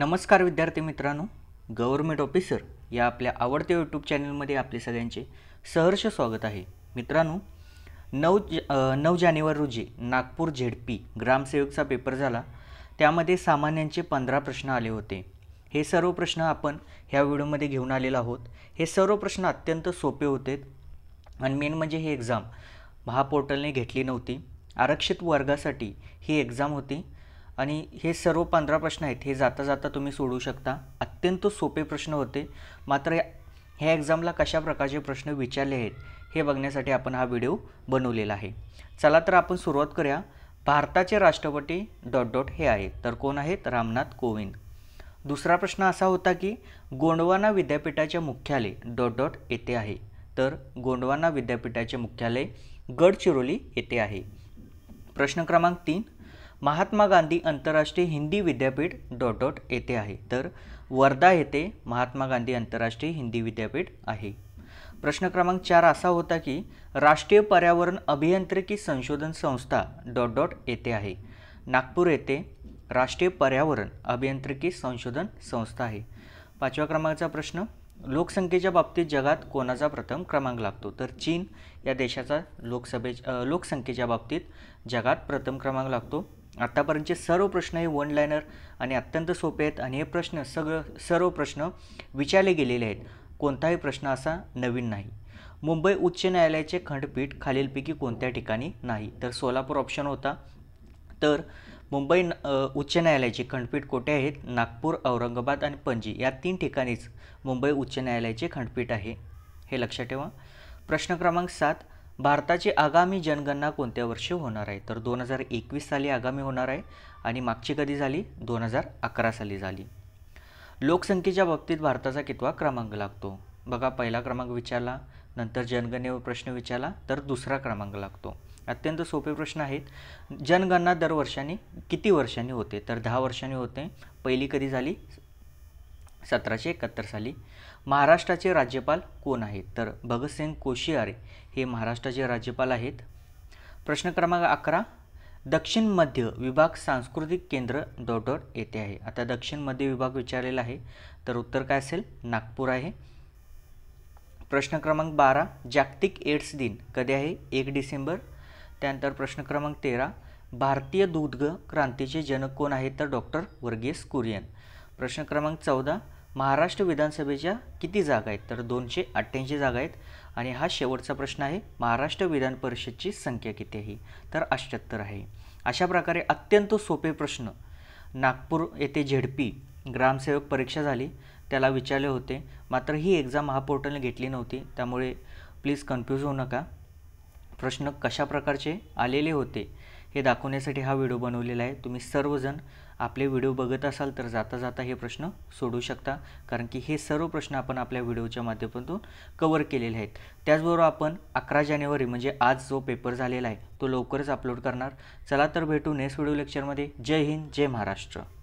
नमस्कार विद्यार्थी मित्रांनो गव्हर्मेंट ऑफिसर या आपल्या आवडत्या यूट्यूब चॅनलमध्ये आपले सगळ्यांचे सहर्ष स्वागत आहे मित्रांनो नऊ नऊ जानेवारी रोजी नागपूर पी ग्रामसेवकचा पेपर झाला त्यामध्ये सामान्यांचे पंधरा प्रश्न आले होते हे सर्व प्रश्न आपण ह्या व्हिडिओमध्ये घेऊन आलेलो आहोत हे सर्व प्रश्न अत्यंत सोपे होते आणि मेन म्हणजे हे एक्झाम महापोर्टलने घेतली नव्हती आरक्षित वर्गासाठी ही एक्झाम होती आणि हे सर्व पंधरा प्रश्न आहेत हे जाता जाता तुम्ही सोडू शकता अत्यंत सोपे प्रश्न होते मात्र ह्या एक्झामला कशा प्रकारचे प्रश्न विचारले आहेत हे बघण्यासाठी आपण हा व्हिडिओ बनवलेला आहे चला तर आपण सुरुवात करूया भारताचे राष्ट्रपती डॉट डॉट हे आहेत तर कोण आहेत रामनाथ कोविंद दुसरा प्रश्न असा होता की गोंडवाना विद्यापीठाचे मुख्यालय डॉट डॉट येथे आहे तर गोंडवाना विद्यापीठाचे मुख्यालय गडचिरोली येथे आहे प्रश्न क्रमांक तीन महात्मा गांधी आंतरराष्ट्रीय हिंदी विद्यापीठ डॉट डॉट येथे आहे तर वर्धा येथे महात्मा गांधी आंतरराष्ट्रीय हिंदी विद्यापीठ आहे प्रश्न क्रमांक चार असा होता की राष्ट्रीय पर्यावरण अभियांत्रिकी संशोधन संस्था डॉट डॉट येथे आहे नागपूर येथे राष्ट्रीय पर्यावरण अभियांत्रिकी संशोधन संस्था आहे पाचव्या क्रमांकाचा प्रश्न लोकसंख्येच्या बाबतीत जगात कोणाचा प्रथम क्रमांक लागतो तर चीन या देशाचा लोकसभे लोकसंख्येच्या बाबतीत जगात प्रथम क्रमांक लागतो आत्तापर्यंतचे सर्व प्रश्न हे वन लायनर आणि अत्यंत सोपे आहेत आणि हे प्रश्न सगळं सर्व प्रश्न विचारले गेलेले आहेत कोणताही प्रश्न असा नवीन नाही मुंबई उच्च न्यायालयाचे खंडपीठ खालीलपैकी कोणत्या ठिकाणी नाही तर सोलापूर ऑप्शन होता तर मुंबई उच्च न्यायालयाचे खंडपीठ कोठे आहेत नागपूर औरंगाबाद आणि पणजी या तीन ठिकाणीच मुंबई उच्च न्यायालयाचे खंडपीठ आहे हे लक्षात ठेवा प्रश्न क्रमांक सात भारताची आगामी जनगणना कोणत्या वर्षी होणार आहे तर दोन हजार एकवीस साली आगामी होणार आहे आणि मागची कधी झाली दोन हजार अकरा साली झाली लोकसंख्येच्या बाबतीत भारताचा कितवा क्रमांक लागतो बघा पहिला क्रमांक विचारला नंतर जनगणनेवर प्रश्न विचारला तर दुसरा क्रमांक लागतो अत्यंत सोपे प्रश्न आहेत जनगणना दर किती वर्षांनी होते तर दहा वर्षांनी होते पहिली कधी झाली सतराशे एकाहत्तर साली महाराष्ट्राचे राज्यपाल कोण आहेत तर भगतसिंग कोशियारे हे महाराष्ट्राचे राज्यपाल आहेत प्रश्न क्रमांक अकरा दक्षिण मध्य विभाग सांस्कृतिक केंद्र डॉट येथे आहे आता दक्षिण मध्य विभाग विचारलेला आहे तर उत्तर काय असेल नागपूर आहे प्रश्न क्रमांक बारा जागतिक एड्स दिन कधी आहे एक डिसेंबर त्यानंतर प्रश्न क्रमांक तेरा भारतीय दुग्ध क्रांतीचे जनक कोण आहेत तर डॉक्टर वर्गीस कुरियन प्रश्न क्रमांक चौदा महाराष्ट्र विधानसभेच्या किती जागा आहेत तर दोनशे अठ्ठ्याऐंशी जागा आहेत आणि हा शेवटचा प्रश्न आहे महाराष्ट्र विधान परिषदची संख्या किती आहे तर अष्ट्याहत्तर आहे अशा प्रकारे अत्यंत सोपे प्रश्न नागपूर येथे झेडपी ग्रामसेवक परीक्षा झाली त्याला विचारले होते मात्र ही एक्झाम महापोर्टलने घेतली नव्हती त्यामुळे प्लीज कन्फ्यूज होऊ नका प्रश्न कशा प्रकारचे आलेले होते हे दाखवण्यासाठी हा व्हिडिओ बनवलेला आहे तुम्ही सर्वजण आपले व्हिडिओ बघत असाल तर जाता जाता हे प्रश्न सोडू शकता कारण की हे सर्व प्रश्न आपण आपल्या व्हिडिओच्या माध्यमातून कवर केलेले आहेत त्याचबरोबर आपण अकरा जानेवारी म्हणजे आज जो पेपर झालेला आहे तो लवकरच अपलोड करणार चला तर भेटू नेक्स्ट व्हिडिओ लेक्चरमध्ये जय हिंद जय महाराष्ट्र